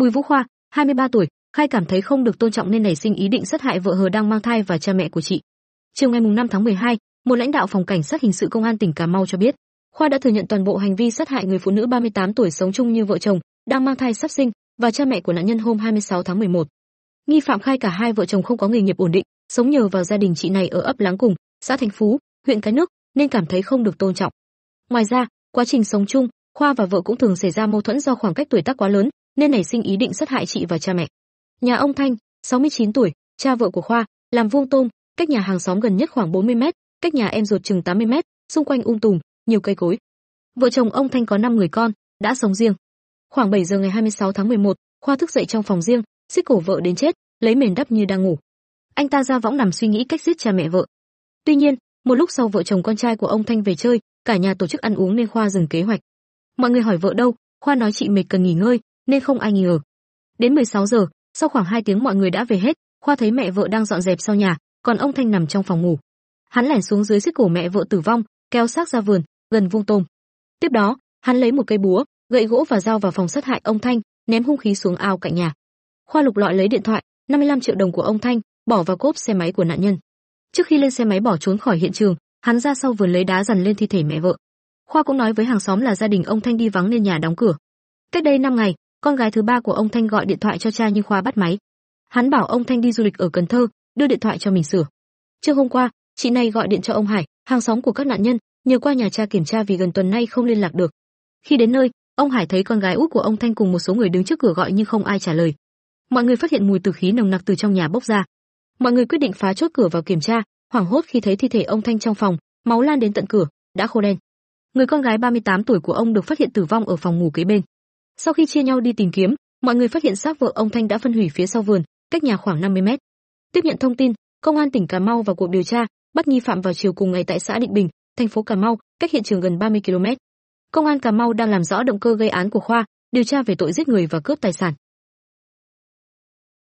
Bùi Vũ Khoa, 23 tuổi, khai cảm thấy không được tôn trọng nên nảy sinh ý định sát hại vợ hờ đang mang thai và cha mẹ của chị. Chiều ngày 5 tháng 12, một lãnh đạo phòng cảnh sát hình sự công an tỉnh Cà Mau cho biết, Khoa đã thừa nhận toàn bộ hành vi sát hại người phụ nữ 38 tuổi sống chung như vợ chồng, đang mang thai sắp sinh và cha mẹ của nạn nhân hôm 26 tháng 11. Nghi phạm khai cả hai vợ chồng không có nghề nghiệp ổn định, sống nhờ vào gia đình chị này ở ấp Láng Cùng, xã Thành Phú, huyện Cái Nước, nên cảm thấy không được tôn trọng. Ngoài ra, quá trình sống chung, Khoa và vợ cũng thường xảy ra mâu thuẫn do khoảng cách tuổi tác quá lớn, nên nảy sinh ý định sát hại chị và cha mẹ. Nhà ông Thanh, 69 tuổi, cha vợ của Khoa, làm vuông tôm, cách nhà hàng xóm gần nhất khoảng 40 mét, cách nhà em ruột chừng 80 mét, xung quanh um tùm, nhiều cây cối. Vợ chồng ông Thanh có 5 người con, đã sống riêng. Khoảng 7 giờ ngày 26 tháng 11, Khoa thức dậy trong phòng riêng, siết cổ vợ đến chết, lấy mền đắp như đang ngủ. Anh ta ra võng nằm suy nghĩ cách giết cha mẹ vợ. Tuy nhiên, một lúc sau vợ chồng con trai của ông Thanh về chơi, cả nhà tổ chức ăn uống nên Khoa dừng kế hoạch. Mọi người hỏi vợ đâu, Khoa nói chị mệt cần nghỉ ngơi, nên không ai ngờ. Đến 16 giờ, sau khoảng 2 tiếng mọi người đã về hết, Khoa thấy mẹ vợ đang dọn dẹp sau nhà, còn ông Thanh nằm trong phòng ngủ. Hắn lẻn xuống dưới xích cổ mẹ vợ tử vong, kéo xác ra vườn, gần vuông tôm. Tiếp đó, hắn lấy một cây búa, gậy gỗ và dao vào phòng sát hại ông Thanh, ném hung khí xuống ao cạnh nhà. Khoa lục lọi lấy điện thoại, 55 triệu đồng của ông Thanh, bỏ vào cốp xe máy của nạn nhân. Trước khi lên xe máy bỏ trốn khỏi hiện trường, hắn ra sau vườn lấy đá dằn lên thi thể mẹ vợ. Khoa cũng nói với hàng xóm là gia đình ông Thanh đi vắng nên nhà đóng cửa. Cách đây 5 ngày, con gái thứ ba của ông Thanh gọi điện thoại cho cha nhưng khoa bắt máy. Hắn bảo ông Thanh đi du lịch ở Cần Thơ, đưa điện thoại cho mình sửa. trước hôm qua, chị này gọi điện cho ông Hải, hàng xóm của các nạn nhân, nhờ qua nhà cha kiểm tra vì gần tuần nay không liên lạc được. Khi đến nơi, ông Hải thấy con gái út của ông Thanh cùng một số người đứng trước cửa gọi nhưng không ai trả lời. Mọi người phát hiện mùi tử khí nồng nặc từ trong nhà bốc ra. Mọi người quyết định phá chốt cửa vào kiểm tra, hoảng hốt khi thấy thi thể ông Thanh trong phòng, máu lan đến tận cửa, đã khô đen. Người con gái 38 tuổi của ông được phát hiện tử vong ở phòng ngủ kế bên. Sau khi chia nhau đi tìm kiếm, mọi người phát hiện xác vợ ông Thanh đã phân hủy phía sau vườn, cách nhà khoảng 50 mét. Tiếp nhận thông tin, công an tỉnh Cà Mau vào cuộc điều tra, bắt nghi phạm vào chiều cùng ngày tại xã Định Bình, thành phố Cà Mau, cách hiện trường gần 30 km. Công an Cà Mau đang làm rõ động cơ gây án của Khoa, điều tra về tội giết người và cướp tài sản.